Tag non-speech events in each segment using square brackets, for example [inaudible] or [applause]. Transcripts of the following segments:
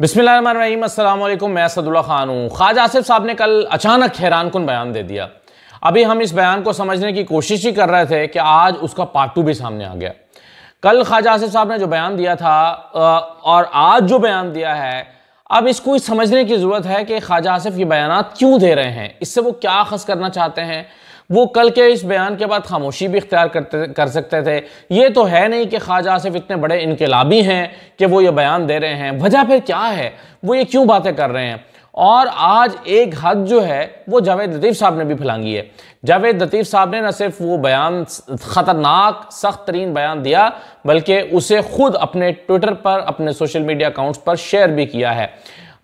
बिस्मिल मैं सदुल्ला खान हूँ ख्वाजा आसिफ साहब ने कल अचानक हैरान कन बयान दे दिया अभी हम इस बयान को समझने की कोशिश ही कर रहे थे कि आज उसका पार्ट टू भी सामने आ गया कल ख्वाजा आसिफ साहब ने जो बयान दिया था और आज जो बयान दिया है अब इसको समझने की ज़रूरत है कि ख्वाजा आसिफ ये बयान क्यों दे रहे हैं इससे वो क्या खस करना चाहते हैं वो कल के इस बयान के बाद खामोशी भी इख्तियार करते कर सकते थे ये तो है नहीं कि ख्वाजा आसिफ इतने बड़े इनकलाबी हैं कि वो ये बयान दे रहे हैं वजह फिर क्या है वो ये क्यों बातें कर रहे हैं और आज एक हद जो है वो जावेद लतीफ़ साहब ने भी फैलांगी है जावेद लतीफ़ साहब ने न सिर्फ वो बयान ख़तरनाक सख्त तरीन बयान दिया बल्कि उसे खुद अपने ट्विटर पर अपने सोशल मीडिया अकाउंट्स पर शेयर भी किया है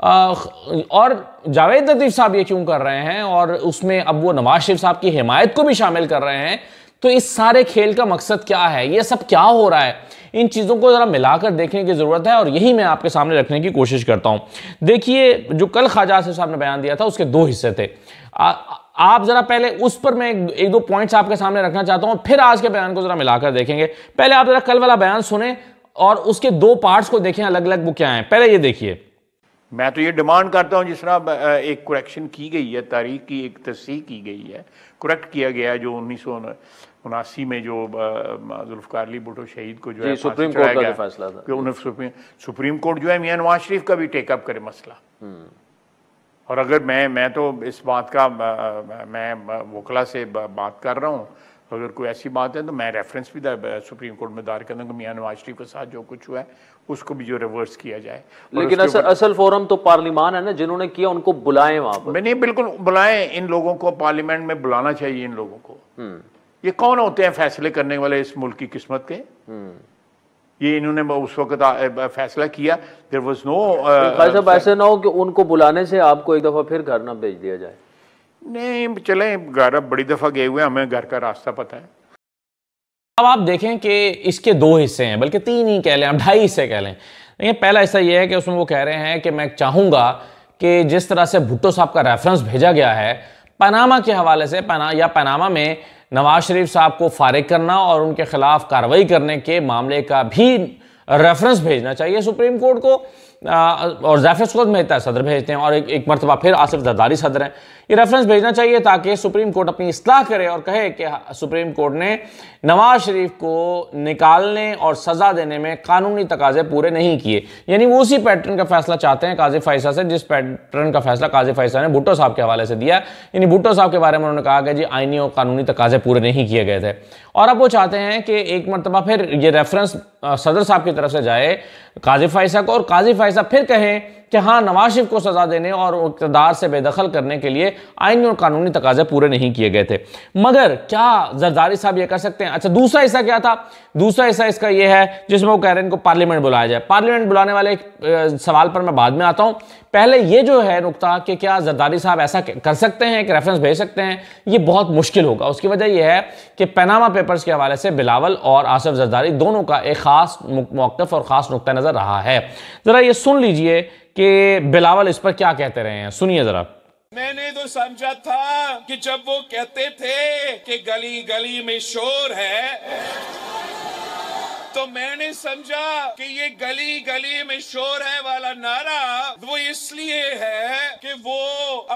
और जावेद लतीफ़ साहब ये क्यों कर रहे हैं और उसमें अब वो नवाज शरीफ साहब की हिमायत को भी शामिल कर रहे हैं तो इस सारे खेल का मकसद क्या है ये सब क्या हो रहा है इन चीज़ों को ज़रा मिलाकर देखने की ज़रूरत है और यही मैं आपके सामने रखने की कोशिश करता हूँ देखिए जो कल ख्वाजा आसिफ साहब ने बयान दिया था उसके दो हिस्से थे आ, आप ज़रा पहले उस पर मैं एक दो पॉइंट्स आपके सामने रखना चाहता हूँ फिर आज के बयान को ज़रा मिलाकर देखेंगे पहले आप ज़रा कल वाला बयान सुने और उसके दो पार्ट्स को देखें अलग अलग वो क्या हैं पहले ये देखिए मैं तो ये डिमांड करता हूँ जिस तरह एक करेक्शन की गई है तारीख की एक तस्ह की गई है करेक्ट किया गया है जो उन्नीस सौ उनासी में जो जुल्फकारली भुटो शहीद को जो है सुप्रीम कोर्ट का फैसला था सुप्रीम सुप्रीम कोर्ट जो है मियाँ नवाज शरीफ का भी टेकअप करे मसला हम्म। और अगर मैं मैं तो इस बात का मैं वकला से बात कर रहा हूँ तो अगर कोई ऐसी बात है तो मैं रेफरेंस भी सुप्रीम कोर्ट में दायर कर दूँगा मियाँ नवाज शरीफ के साथ जो कुछ हुआ है उसको भी जो रिवर्स किया जाए लेकिन असल असल फोरम तो पार्लिमान है ना जिन्होंने किया उनको बुलाए वहां पर मैंने बिल्कुल बुलाए इन लोगों को पार्लियामेंट में बुलाना चाहिए इन लोगों को हम्म। ये कौन होते हैं फैसले करने वाले इस मुल्क की किस्मत के हम्म। ये इन्होंने उस वक्त फैसला किया देर वॉज नो साहब ऐसे ना हो कि उनको बुलाने से आपको एक दफ़ा फिर घर ना भेज दिया जाए नहीं चले घर बड़ी दफ़ा गए हुए हमें घर का रास्ता पता है अब आप देखें कि इसके दो हिस्से हैं बल्कि तीन ही कह लें आप ढाई हिस्से कह लें देखिए पहला हिस्सा यह है कि उसमें वो कह रहे हैं कि मैं चाहूंगा कि जिस तरह से भुट्टो साहब का रेफरेंस भेजा गया है पनामा के हवाले से पना या पनामा में नवाज शरीफ साहब को फारिग करना और उनके खिलाफ कार्रवाई करने के मामले का भी रेफरेंस भेजना चाहिए सुप्रीम कोर्ट को और जैफरस खुद मेहता सदर भेजते हैं और एक, एक मरतबा फिर आसिफ जरदारी सदर हैं ये रेफरेंस भेजना चाहिए ताकि सुप्रीम कोर्ट अपनी असलाह करे और कहे कि सुप्रीम कोर्ट ने नवाज शरीफ को निकालने और सज़ा देने में कानूनी तकाजे पूरे नहीं किए यानी वो उसी पैटर्न का फैसला चाहते हैं काजिफ फैसा से जिस पैटर्न का फैसला काजिफ फैसा ने भुट्टो साहब के हवाले से दिया यानी भुट्टो साहब के बारे में उन्होंने कहा कि जी आइनी और कानूनी तकाजे पूरे नहीं किए गए थे और अब वो चाहते हैं कि एक मरतबा फिर ये रेफरेंस सदर साहब की तरफ से जाए काजिफ फैसा को और काजिफ भाई साहब फिर कहें कि हाँ नवाज शरीफ को सज़ा देने और इकतदार से बेदखल करने के लिए आइनी और कानूनी तकाजे पूरे नहीं किए गए थे मगर क्या जरदारी साहब ये कर सकते हैं अच्छा दूसरा हिस्सा क्या था दूसरा हिस्सा इसका यह है जिसमें वो कह रहे हैं इनको पार्लियामेंट बुलाया जाए पार्लियामेंट बुलाने वाले सवाल पर मैं बाद में आता हूँ पहले ये जो है नुकता कि क्या जरदारी साहब ऐसा कर सकते हैं एक रेफरेंस भेज सकते हैं ये बहुत मुश्किल होगा उसकी वजह यह है कि पैनामा पेपर्स के हवाले से बिलावल और आसफ जरदारी दोनों का एक खास मौकफ और ख़ास नुक़ नज़र रहा है ज़रा ये सुन लीजिए कि बिलावल इस पर क्या कहते रहे हैं सुनिए जरा मैंने तो समझा था कि जब वो कहते थे कि गली गली में शोर है तो मैंने समझा कि ये गली गली में शोर है वाला नारा वो इसलिए है कि वो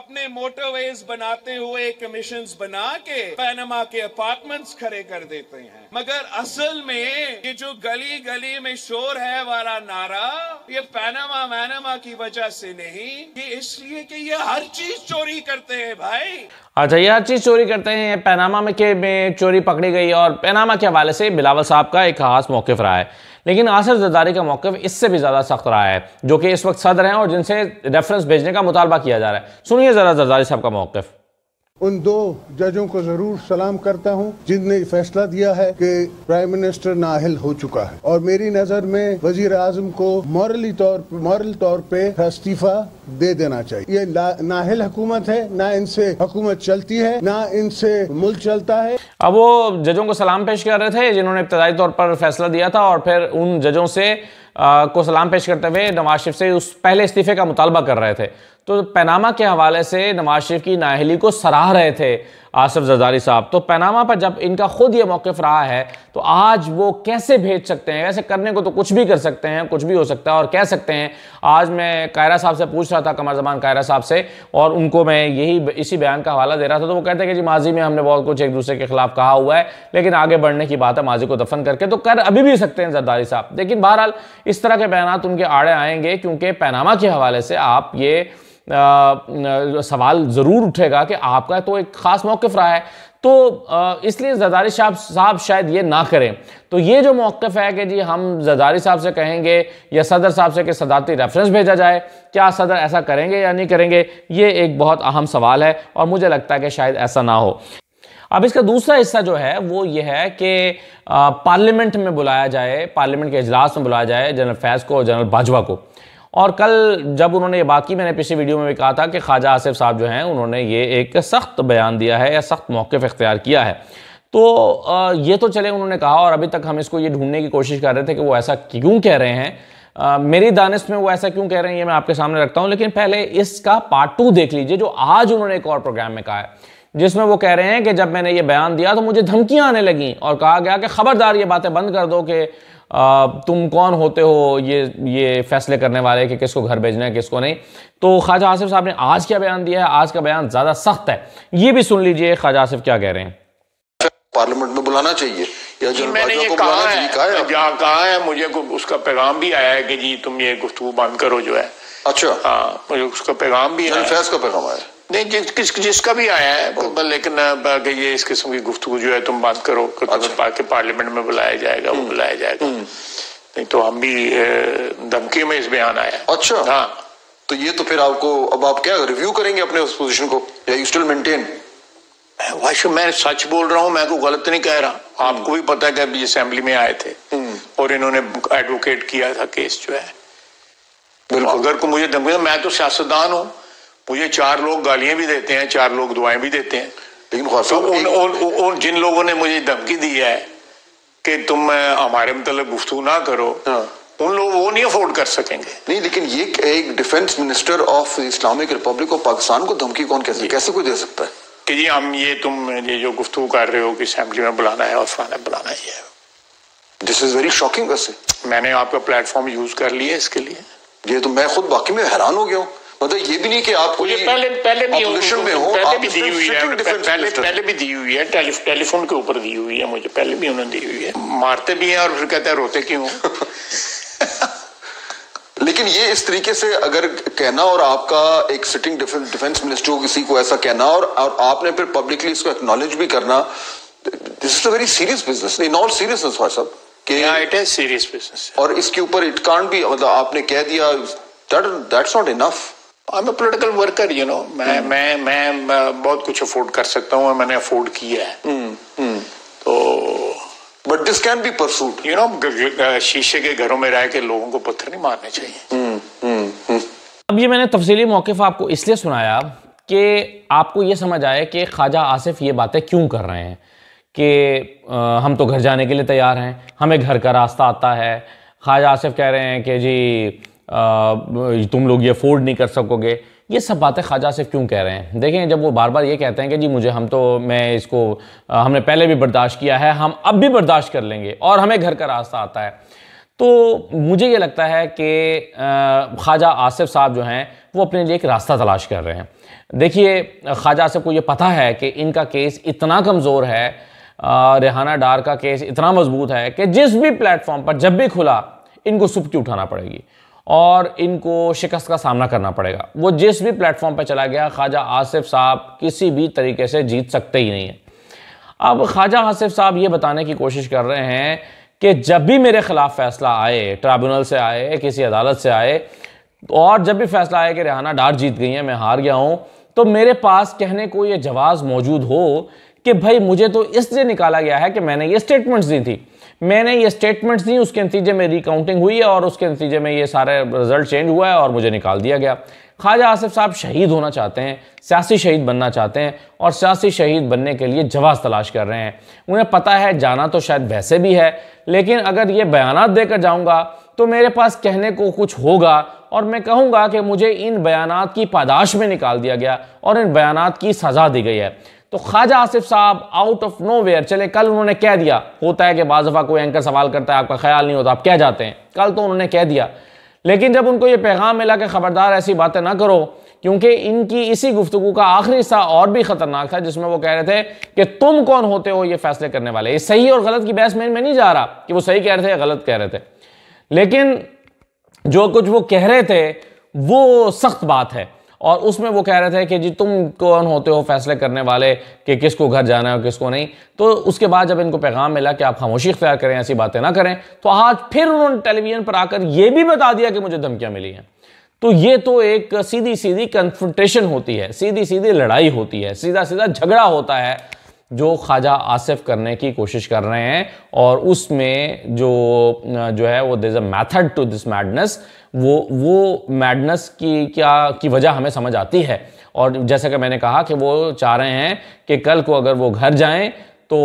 अपने मोटरवेज बनाते हुए कमीशन बना के पैनमा के अपार्टमेंट्स खड़े कर देते हैं मगर असल में ये जो गली गली में शोर है वाला नारा ये पैनामा मैनामा की वजह से नहीं ये इसलिए कि ये हर चीज चोरी करते हैं भाई अच्छा ये हर चीज़ चोरी करते हैं पैनामा में के में चोरी पकड़ी गई और पैनामा के हवाले से बिलावल साहब का एक खास मौक़ रहा है लेकिन आसर जदारी का मौक़ इससे भी ज़्यादा सख्त रहा है जो कि इस वक्त सदर हैं और जिनसे रेफरेंस भेजने का मुतालबा किया जा रहा है सुनिए ज़रा जरदारी साहब का मौकफ़ उन दो जजों को जरूर सलाम करता हूं जिनने फैसला दिया है कि प्राइम मिनिस्टर नाहल हो चुका है और मेरी नज़र में वजीर आजम को मॉरली तौर पर मॉरल तौर पे इस्तीफा दे देना चाहिए ये नाहल हुकूमत है ना इनसे हुकूमत चलती है ना इनसे मुल्क चलता है अब वो जजों को सलाम पेश कर रहे थे जिन्होंने इब्तदाई तौर पर फैसला दिया था और फिर उन जजों से को सलाम पेश करते हुए नवाज शरीफ से उस पहले इस्तीफे का मुतालबा कर रहे थे तो पैनामा के हवाले से नवाज शरीफ की नाहली को सराह रहे थे आसफ जरदारी साहब तो पैनामा पर जब इनका खुद ये मौक़ रहा है तो आज वो कैसे भेज सकते हैं ऐसे करने को तो कुछ भी कर सकते हैं कुछ भी हो सकता है और कह सकते हैं आज मैं कायरा साहब से पूछ रहा था कमर जमान कायरा साहब से और उनको मैं यही इसी बयान का हवाला दे रहा था तो वो कहते हैं कि जी माजी में हमने बहुत कुछ एक दूसरे के खिलाफ कहा हुआ है लेकिन आगे बढ़ने की बात है माजी को दफन करके तो कर अभी भी सकते हैं जरदारी साहब लेकिन बहरहाल इस तरह के बयान उनके आड़े आएंगे क्योंकि पैनामा के हवाले से आप ये सवाल ज़रूर उठेगा कि आपका तो एक ख़ास मौक़ रहा है तो इसलिए जदारी साहब साहब शायद ये ना करें तो ये जो मौक़ है कि जी हम जदारी साहब से कहेंगे या सदर साहब से कि सदारती रेफरेंस भेजा जाए क्या सदर ऐसा करेंगे या नहीं करेंगे ये एक बहुत अहम सवाल है और मुझे लगता है कि शायद ऐसा ना हो अब इसका दूसरा हिस्सा जो है वो ये है कि पार्लियामेंट में बुलाया जाए पार्लियामेंट के अजलास में बुलाया जाए जनरल फैज़ को और जनरल बाजवा को और कल जब उन्होंने ये बाकी मैंने पिछली वीडियो में भी कहा था कि ख्वाजा आसिफ साहब जो हैं उन्होंने ये एक सख्त बयान दिया है या सख्त मौक़ इख्तियार किया है तो ये तो चले उन्होंने कहा और अभी तक हम इसको ये ढूंढने की कोशिश कर रहे थे कि वो ऐसा क्यों कह रहे हैं आ, मेरी दानिश में वो ऐसा क्यों कह रहे हैं ये मैं आपके सामने रखता हूँ लेकिन पहले इसका पार्ट टू देख लीजिए जो आज उन्होंने एक और प्रोग्राम में कहा है जिसमें वो कह रहे हैं कि जब मैंने ये बयान दिया तो मुझे धमकियां आने लगी और कहा गया कि ख़बरदार ये बातें बंद कर दो कि तुम कौन होते हो ये ये फैसले करने वाले कि किसको घर भेजना है किसको नहीं तो ख्वाजा आसिफ साहब ने आज क्या बयान दिया है आज का बयान ज़्यादा सख्त है ये भी सुन लीजिए ख्वाजा आसिफ क्या कह रहे हैं पार्लियामेंट में बुलाना चाहिए या जी मैंने ये कहा है जहाँ कहा है मुझे उसका पैगाम भी आया है कि जी तुम ये गुफ्तु बंद करो जो है अच्छा हाँ मुझे उसका पैगाम भी फैज का पैगाम आया नहीं जिस किस जिसका भी आया है लेकिन ये इस किस्म की गुफ्तु जो है तुम बात करो अच्छा। के पार्लियामेंट में बुलाया जाएगा वो हम्म। बुलाया जाएगा हम्म। नहीं तो हम भी धमकी में इस बयान आया अच्छा हाँ तो ये तो फिर आपको अब आप क्या रिव्यू करेंगे अपने उस पोजीशन को या यू स्टिल मेंटेन वाश मैं सच बोल रहा हूँ मैं कोई तो गलत नहीं कह रहा हम्म। आपको भी पता है कि असेंबली में आए थे और इन्होंने एडवोकेट किया था केस जो है अगर को मुझे धमकी मैं तो सियासतदान हूँ मुझे चार लोग गालियां भी देते हैं चार लोग दुआएं भी देते हैं लेकिन तो उन, उन, उन जिन लोगों ने मुझे धमकी दी है कि तुम हमारे मतलब गुफ्तु ना करो हाँ। उन लोग वो नहीं अफोर्ड कर सकेंगे नहीं लेकिन ये एक defence minister of Islamic Republic of Pakistan को धमकी कौन कैसे कैसे कोई दे सकता है कि जी हम ये तुम ये जो गुफ्तु कर रहे हो कि असेंबली में बुलाना है और फलाना बुलाना ही है दिस इज वेरी शॉकिंग वैसे मैंने आपका प्लेटफॉर्म यूज कर लिया इसके लिए ये तो मैं खुद बाकी में हैरान हो गया हूँ मतलब ये भी नहीं कि आपको ये पहले पहले भी ऑपरेशन में हो पहले भी दी हुई है पहले पहले भी दी हुई है टेलीफोन के ऊपर दी हुई है मुझे पहले भी उन्होंने दी हुई है मारते भी हैं और फिर कहते हैं रोते क्यों [laughs] लेकिन ये इस तरीके से अगर कहना और आपका एक सिटिंग डिफेंस मिनिस्टर को किसी को ऐसा कहना और, और आपने फिर पब्लिकली इसको एक्नॉलेज भी करना this is a very serious business in all seriousness भाई साहब इट इज सीरियस बिजनेस और इसके ऊपर इट कांट भी मतलब आपने कह दिया that's not enough I am political worker you know मैं मैं मैं बहुत कुछ अफोर्ड कर सकता हूँ मैंने अफोर्ड किया है hmm, hmm. तो but this can be pursued you know शीशे के घरों में रह के लोगों को पत्थर नहीं मारने चाहिए hmm, अब ये मैंने तफसीली मौकफ आपको इसलिए सुनाया कि आपको ये समझ आए कि ख्वाजा आसिफ ये बातें क्यों कर रहे हैं कि हम तो घर जाने के लिए तैयार हैं हमें घर का रास्ता आता है ख्वाजा आसिफ कह रहे हैं कि जी तुम लोग ये अफोर्ड नहीं कर सकोगे ये सब बातें ख्वाजा सिर्फ क्यों कह रहे हैं देखें जब वो बार बार ये कहते हैं कि जी मुझे हम तो मैं इसको हमने पहले भी बर्दाश्त किया है हम अब भी बर्दाश्त कर लेंगे और हमें घर का रास्ता आता है तो मुझे ये लगता है कि ख्वाजा आसिफ साहब जो हैं वो अपने लिए एक रास्ता तलाश कर रहे हैं देखिए ख्वाजा आसिफ को ये पता है कि इनका केस इतना कमज़ोर है रेहाना डार का केस इतना मजबूत है कि जिस भी प्लेटफॉर्म पर जब भी खुला इनको सुबकी उठाना पड़ेगी और इनको शिकस्त का सामना करना पड़ेगा वो जिस भी प्लेटफॉर्म पर चला गया ख्वाजा आसिफ साहब किसी भी तरीके से जीत सकते ही नहीं है अब ख्वाजा आसिफ साहब ये बताने की कोशिश कर रहे हैं कि जब भी मेरे खिलाफ फैसला आए ट्राइब्यूनल से आए किसी अदालत से आए और जब भी फैसला आया कि रिहाना डार जीत गई है मैं हार गया हूँ तो मेरे पास कहने को ये जवाब मौजूद हो कि भाई मुझे तो इसलिए निकाला गया है कि मैंने ये स्टेटमेंट्स दी थी मैंने ये स्टेटमेंट्स दी उसके नतीजे में रिकाउंटिंग हुई है और उसके नतीजे में ये सारे रिजल्ट चेंज हुआ है और मुझे निकाल दिया गया ख्वाजा आसिफ साहब शहीद होना चाहते हैं सियासी शहीद बनना चाहते हैं और सियासी शहीद बनने के लिए जवाब तलाश कर रहे हैं उन्हें पता है जाना तो शायद वैसे भी है लेकिन अगर ये बयान देकर जाऊँगा तो मेरे पास कहने को कुछ होगा और मैं कहूँगा कि मुझे इन बयान की पादाश में निकाल दिया गया और इन बयान की सज़ा दी गई है तो ख्वाजा आसिफ साहब आउट ऑफ नो वेयर चले कल उन्होंने कह दिया होता है कि बाजफा कोई एंकर सवाल करता है आपका ख्याल नहीं होता आप कह जाते हैं कल तो उन्होंने कह दिया लेकिन जब उनको यह पैगाम मिला कि खबरदार ऐसी बातें ना करो क्योंकि इनकी इसी गुफ्तु का आखिरी हिस्सा और भी खतरनाक था जिसमें वो कह रहे थे कि तुम कौन होते हो ये फैसले करने वाले ये सही और गलत की बहस में नहीं जा रहा कि वो सही कह रहे थे या गलत कह रहे थे लेकिन जो कुछ वो कह रहे थे वो सख्त बात है और उसमें वो कह रहे थे कि जी तुम कौन होते हो फैसले करने वाले कि किसको घर जाना है किसको नहीं तो उसके बाद जब इनको पैगाम मिला कि आप खामोशी इख्तियार करें ऐसी बातें ना करें तो आज फिर उन्होंने टेलीविजन पर आकर यह भी बता दिया कि मुझे धमकियां मिली हैं तो ये तो एक सीधी सीधी कन्फ्रटेशन होती है सीधी सीधी लड़ाई होती है सीधा सीधा झगड़ा होता है जो ख्वाजा आसिफ करने की कोशिश कर रहे हैं और उसमें जो जो है वो there is a method to this madness वो वो मैडनेस की क्या की वजह हमें समझ आती है और जैसा कि मैंने कहा कि वो चाह रहे हैं कि कल को अगर वो घर जाएं तो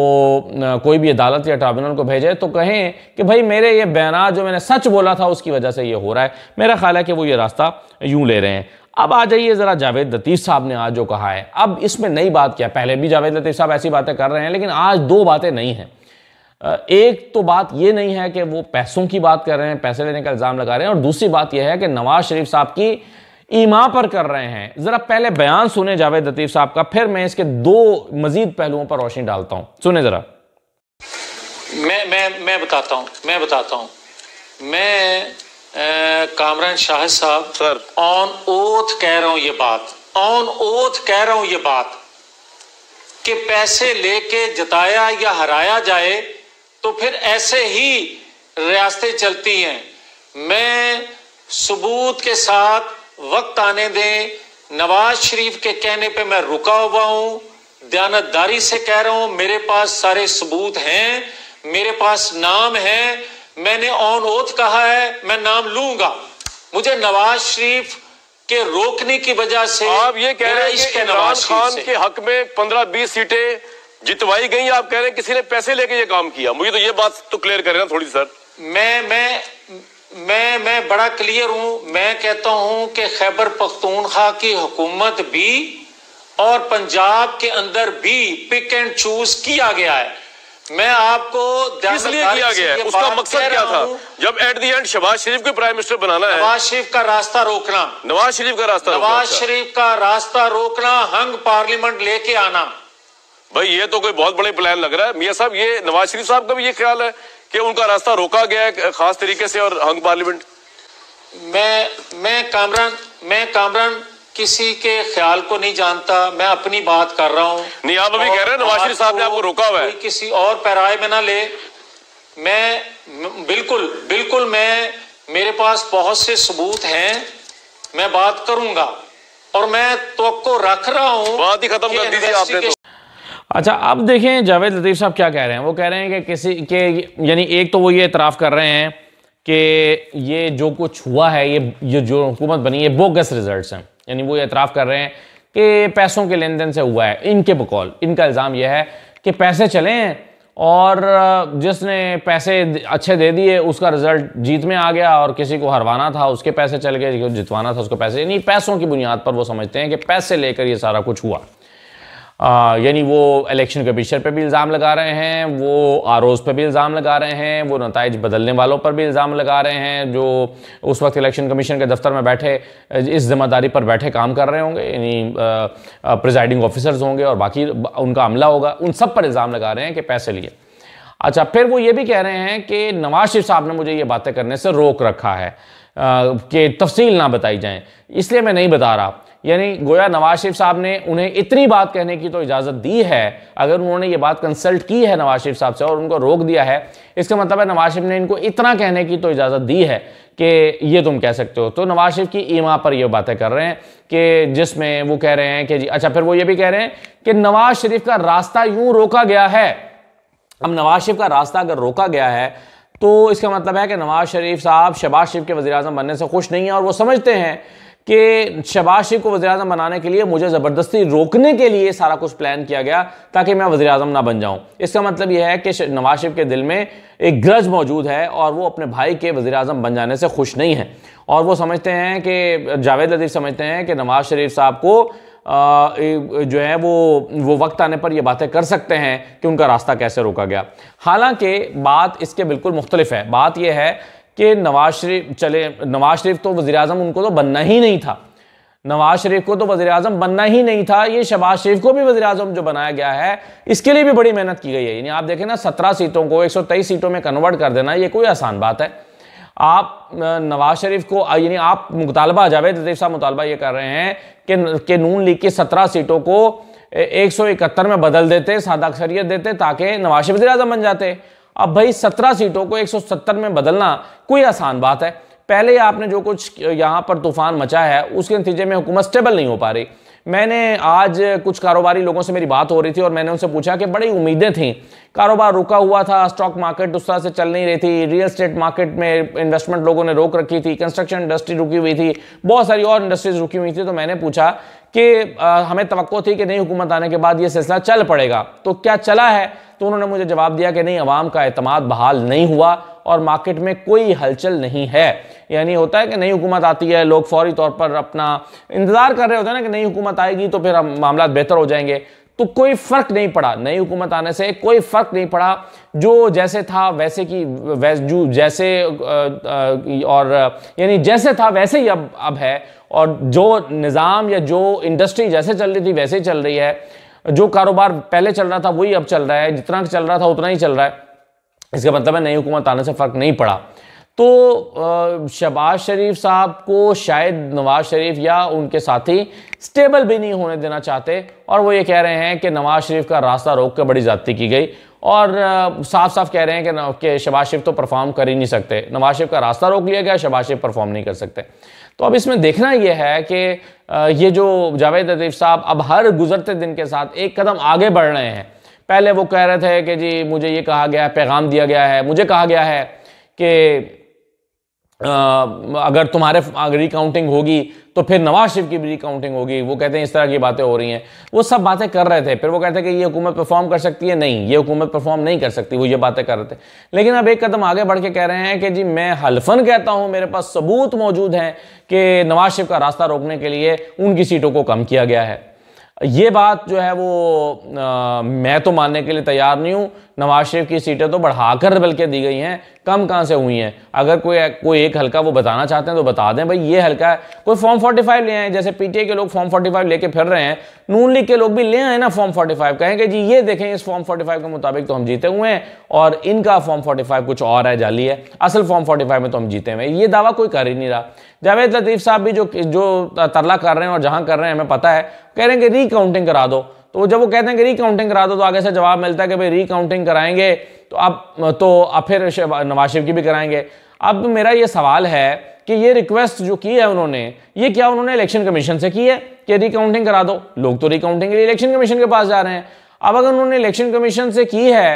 कोई भी अदालत या ट्राइब्यूनल को भेजे तो कहें कि भाई मेरे ये बयान जो मैंने सच बोला था उसकी वजह से ये हो रहा है मेरा ख्याल है कि वो ये रास्ता यूँ ले रहे हैं अब आ जाइए ज़रा जावेद लतीफ़ साहब ने आज जो कहा है अब इसमें नई बात क्या पहले भी जावेद लतीफ़ साहब ऐसी बातें कर रहे हैं लेकिन आज दो बातें नहीं हैं एक तो बात यह नहीं है कि वो पैसों की बात कर रहे हैं पैसे लेने का इल्ज़ाम लगा रहे हैं और दूसरी बात यह है कि नवाज शरीफ साहब की ईमा पर कर रहे हैं ज़रा पहले बयान सुने जावेद लतीफ़ साहब का फिर मैं इसके दो मज़ीद पहलुओं पर रोशनी डालता हूं सुने ज़रा मैं मैं मैं बताता हूं मैं बताता हूं मैं कामरान शाह साहब सर ऑन ओथ कह रहा हूं ये बात ऑन ओथ कह रहा हूं ये बात कि पैसे लेके जताया या हराया जाए तो फिर ऐसे ही रियासतें चलती हैं मैं सबूत के साथ वक्त आने दें नवाज शरीफ के कहने पे मैं रुका हुआ हूं दयानतदारी से कह रहा हूं मेरे पास सारे सबूत हैं मेरे पास नाम है मैंने ऑन ओथ कहा है मैं नाम लूंगा मुझे नवाज शरीफ के रोकने की वजह से आप ये कह रहे हैं कि नवाज खान के हक में पंद्रह बीस सीटें जितवाई गई आप कह रहे हैं किसी ने पैसे लेके ये काम किया मुझे तो ये बात तो क्लियर करे ना थोड़ी सर मैं मैं मैं मैं बड़ा क्लियर हूं मैं कहता हूं कि खैबर पख्तूनखा की हुकूमत भी और पंजाब के अंदर भी पिक एंड चूज किया गया है मैं आपको इसलिए किया गया है उसका मकसद क्या था जब at the end Shahbaz Sharif को प्राइम मिनिस्टर बनाना है नवाज शरीफ का रास्ता रोकना नवाज शरीफ का रास्ता नवाज अच्छा। शरीफ का रास्ता रोकना हंग पार्लियामेंट लेके आना भाई ये तो कोई बहुत बड़े प्लान लग रहा है मियाँ साहब ये नवाज शरीफ साहब का भी ये ख्याल है कि उनका रास्ता रोका गया है खास तरीके से और हंग पार्लियामेंट मैं मैं कामरान मैं कामरान किसी के ख्याल को नहीं जानता मैं अपनी बात कर रहा हूँ नहीं आप अभी कह रहे हैं नवाज साहब ने आपको रोका हुआ है किसी और पैराए में ना ले मैं बिल्कुल बिल्कुल मैं मेरे पास बहुत से सबूत हैं मैं बात करूंगा और मैं तो रख रहा हूँ बात ही खत्म कर दीजिए आपने तो अच्छा अब देखें जावेद लतीफ़ साहब क्या कह रहे हैं वो कह रहे हैं कि किसी के यानी एक तो वो ये इतराफ़ कर रहे हैं कि ये जो कुछ हुआ है ये ये जो हुकूमत बनी है बोगस रिजल्ट्स हैं यानी वो एतराफ़ कर रहे हैं कि पैसों के लेन देन से हुआ है इनके बकौल इनका इल्ज़ाम यह है कि पैसे चले और जिसने पैसे अच्छे दे दिए उसका रिजल्ट जीत में आ गया और किसी को हरवाना था उसके पैसे चल गए जितवाना था उसको पैसे यानी पैसों की बुनियाद पर वो समझते हैं कि पैसे लेकर ये सारा कुछ हुआ यानी वो इलेक्शन कमीशन पर भी इल्ज़ाम लगा रहे हैं वो आर ओज़ पर भी इल्ज़ाम लगा रहे हैं वो नतज बदलने वालों पर भी इल्ज़ाम लगा रहे हैं जो उस वक्त इलेक्शन कमीशन के दफ्तर में बैठे इस जिम्मेदारी पर बैठे काम कर रहे होंगे यानी प्रिजाइडिंग ऑफिसर्स होंगे और बाकी उनका अमला होगा उन सब पर इल्ज़ाम लगा रहे हैं कि पैसे लिए अच्छा फिर वो ये भी कह रहे हैं कि नवाज शरीफ साहब ने मुझे ये बातें करने से रोक रखा है कि तफसील ना बताई जाए इसलिए मैं नहीं बता रहा यानी गोया नवाज शरीफ साहब ने उन्हें इतनी बात कहने की तो इजाज़त दी है अगर उन्होंने ये बात कंसल्ट की है नवाज शरीफ साहब से और उनको रोक दिया है इसका मतलब है नवाज शरीफ ने इनको इतना कहने की तो इजाज़त दी है कि ये तुम कह सकते हो तो नवाज शरीफ की ईमा पर ये बातें कर रहे हैं कि जिसमें वो कह रहे हैं कि जी अच्छा फिर वो ये भी कह रहे हैं कि नवाज शरीफ का रास्ता यूं रोका गया है अब नवाज शरीफ का रास्ता अगर रोका गया है तो इसका मतलब है कि नवाज शरीफ साहब शबाज शरीफ के वजी बनने से खुश नहीं हैं और वो समझते हैं कि शरीफ को वजी अजम बनाने के लिए मुझे ज़बरदस्ती रोकने के लिए सारा कुछ प्लान किया गया ताकि मैं वजी अजम ना बन जाऊँ इसका मतलब यह है कि नवाज शरीफ के दिल में एक ग्रज मौजूद है और वो अपने भाई के वजी अजम बन जाने से खुश नहीं है और वो समझते हैं कि जावेद लतीफ़ समझते हैं कि नवाज शरीफ साहब को जो है वो वो वक्त आने पर ये बातें कर सकते हैं कि उनका रास्ता कैसे रोका गया हालांकि बात इसके बिल्कुल मुख्तलिफ है बात यह है कि नवाज शरीफ चले नवाज शरीफ तो वज़ी अजम उनको तो बनना ही नहीं था नवाज शरीफ को तो वज़ी अजम बनना ही नहीं था ये शहबाज शरीफ को भी वज़ी अजम जो बनाया गया है इसके लिए भी बड़ी मेहनत की गई है यानी आप देखें ना सत्रह सीटों को एक सौ तेईस सीटों में कन्वर्ट कर देना ये कोई आसान बात है आप नवाज शरीफ को यानी आप मुतालबा जावेद लतीफ़ साहब मुतालबा ये कर रहे हैं कि के नून लीग की सत्रह सीटों को एक सौ इकहत्तर में बदल देते सादा अक्सरियत देते ताकि नवाज शरीफ वजी अजम बन जाते अब भाई 17 सीटों को 170 में बदलना कोई आसान बात है पहले आपने जो कुछ यहाँ पर तूफान मचा है उसके नतीजे में हुकूमत स्टेबल नहीं हो पा रही मैंने आज कुछ कारोबारी लोगों से मेरी बात हो रही थी और मैंने उनसे पूछा कि बड़ी उम्मीदें थीं कारोबार रुका हुआ था स्टॉक मार्केट उस तरह से चल नहीं रही थी रियल स्टेट मार्केट में इन्वेस्टमेंट लोगों ने रोक रखी थी कंस्ट्रक्शन इंडस्ट्री रुकी हुई थी बहुत सारी और इंडस्ट्रीज रुकी हुई थी तो मैंने पूछा कि हमें तो थी कि नई हुकूमत आने के बाद ये सिलसिला चल पड़ेगा तो क्या चला है तो उन्होंने मुझे जवाब दिया कि नहीं अवाम का अतमाद बहाल नहीं हुआ और मार्केट में कोई हलचल नहीं है यानी होता है कि नई हुकूमत आती है लोग फौरी तौर पर अपना इंतज़ार कर रहे होते हैं ना कि नई हुकूमत आएगी तो फिर मामला बेहतर हो जाएंगे तो कोई फ़र्क नहीं पड़ा नई हुकूमत आने से कोई फ़र्क नहीं पड़ा जो जैसे था वैसे की वैस जो जैसे और यानी जैसे था वैसे ही अब अब है और जो निज़ाम या जो इंडस्ट्री जैसे चल रही थी वैसे ही चल रही है जो कारोबार पहले चल रहा था वही अब चल रहा है जितना चल रहा था उतना ही चल रहा है इसका मतलब है नई हुकूमत आने से फ़र्क नहीं पड़ा तो शहबाज शरीफ साहब को शायद नवाज शरीफ या उनके साथी स्टेबल भी नहीं होने देना चाहते और वो ये कह रहे हैं कि नवाज शरीफ का रास्ता रोक कर बड़ी ज्यादा की गई और साफ साफ कह रहे हैं कि, कि शहबाज शरीफ तो परफॉर्म कर ही नहीं सकते नवाज शरीफ का रास्ता रोक लिया गया शहबाज शरीफ परफॉर्म नहीं कर सकते तो अब इसमें देखना यह है कि ये जो जावेद लतीफ़ साहब अब हर गुजरते दिन के साथ एक कदम आगे बढ़ रहे हैं पहले वो कह रहे थे कि जी मुझे ये कहा गया है पैगाम दिया गया है मुझे कहा गया है कि अगर तुम्हारे रिकाउंटिंग होगी तो फिर नवाज शरीफ की भी रिकाउंटिंग होगी वो कहते हैं इस तरह की बातें हो रही हैं वो सब बातें कर रहे थे फिर वो कहते हैं कि ये हुकूमत परफॉर्म कर सकती है नहीं ये हुकूमत परफॉर्म नहीं कर सकती वो ये बातें कर रहे थे लेकिन अब एक कदम आगे बढ़ के कह रहे हैं कि जी मैं हल्फन कहता हूँ मेरे पास सबूत मौजूद हैं कि नवाज शरीफ का रास्ता रोकने के लिए उनकी सीटों को कम किया गया है ये बात जो है वो आ, मैं तो मानने के लिए तैयार नहीं हूँ नवाज शरीफ की सीटें तो बढ़ाकर बल्कि दी गई हैं कम कहाँ से हुई हैं अगर कोई कोई एक हल्का वो बताना चाहते हैं तो बता दें भाई ये हल्का है कोई फॉर्म 45 ले आए जैसे पीटीए के लोग फॉर्म 45 लेके फिर रहे हैं नून लीग के लोग भी ले आए ना फॉर्म फोर्टी कहें कि जी ये देखें इस फॉर्म फोर्टी के मुताबिक तो हम जीते हुए हैं और इनका फॉर्म फोर्टी कुछ और है जाली है असल फॉर्म फोर्टी में तो हम जीते हुए ये दावा कोई कर ही नहीं रहा जावेद लतीफ़ साहब भी जो जो तरला कर रहे हैं और जहाँ कर रहे हैं हमें पता है कह रहे हैं कि रिकाउंटिंग करा दो तो जब वो कहते हैं कि रिकाउंटिंग करा दो तो आगे से जवाब मिलता है कि भाई रिकाउंटिंग कराएंगे तो अब तो अब फिर नवाज शरीफ की भी कराएंगे अब मेरा ये सवाल है कि ये रिक्वेस्ट जो की है उन्होंने ये क्या उन्होंने इलेक्शन कमीशन से की है कि रिकाउंटिंग करा दो लोग तो रिकाउंटिंग के लिए इलेक्शन कमीशन के पास जा रहे हैं अब अगर उन्होंने इलेक्शन कमीशन से की है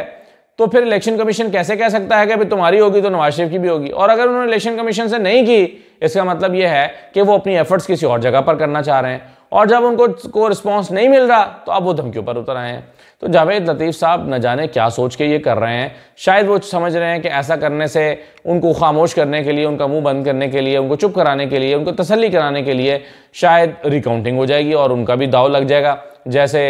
तो फिर इलेक्शन कमीशन कैसे कह सकता है कि भाई तुम्हारी होगी तो नवाज शरीफ की भी होगी और अगर उन्होंने इलेक्शन कमीशन से नहीं की इसका मतलब ये है कि वो अपनी एफर्ट्स किसी और जगह पर करना चाह रहे हैं और जब उनको को रिस्पॉन्स नहीं मिल रहा तो अब वो धमकियों पर उतर आए हैं तो जावेद लतीफ़ साहब न जाने क्या सोच के ये कर रहे हैं शायद वो समझ रहे हैं कि ऐसा करने से उनको खामोश करने के लिए उनका मुंह बंद करने के लिए उनको चुप कराने के लिए उनको तसल्ली कराने के लिए शायद रिकाउंटिंग हो जाएगी और उनका भी दाव लग जाएगा जैसे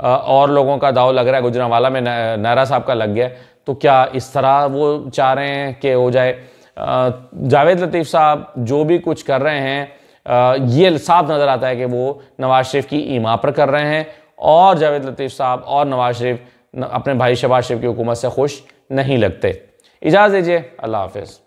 और लोगों का दाव लग रहा है गुजरावाला में नारा साहब का लग गया तो क्या इस तरह वो चाह रहे हैं कि हो जाए जावेद लतीफ़ साहब जो भी कुछ कर रहे हैं ये साफ नज़र आता है कि वो नवाज शरीफ की ईमा पर कर रहे हैं और जावेद लतीफ़ साहब और नवाज शरीफ अपने भाई शबाज शरीफ की हुकूमत से खुश नहीं लगते इजाज़त दीजिए अल्लाह हाफिज़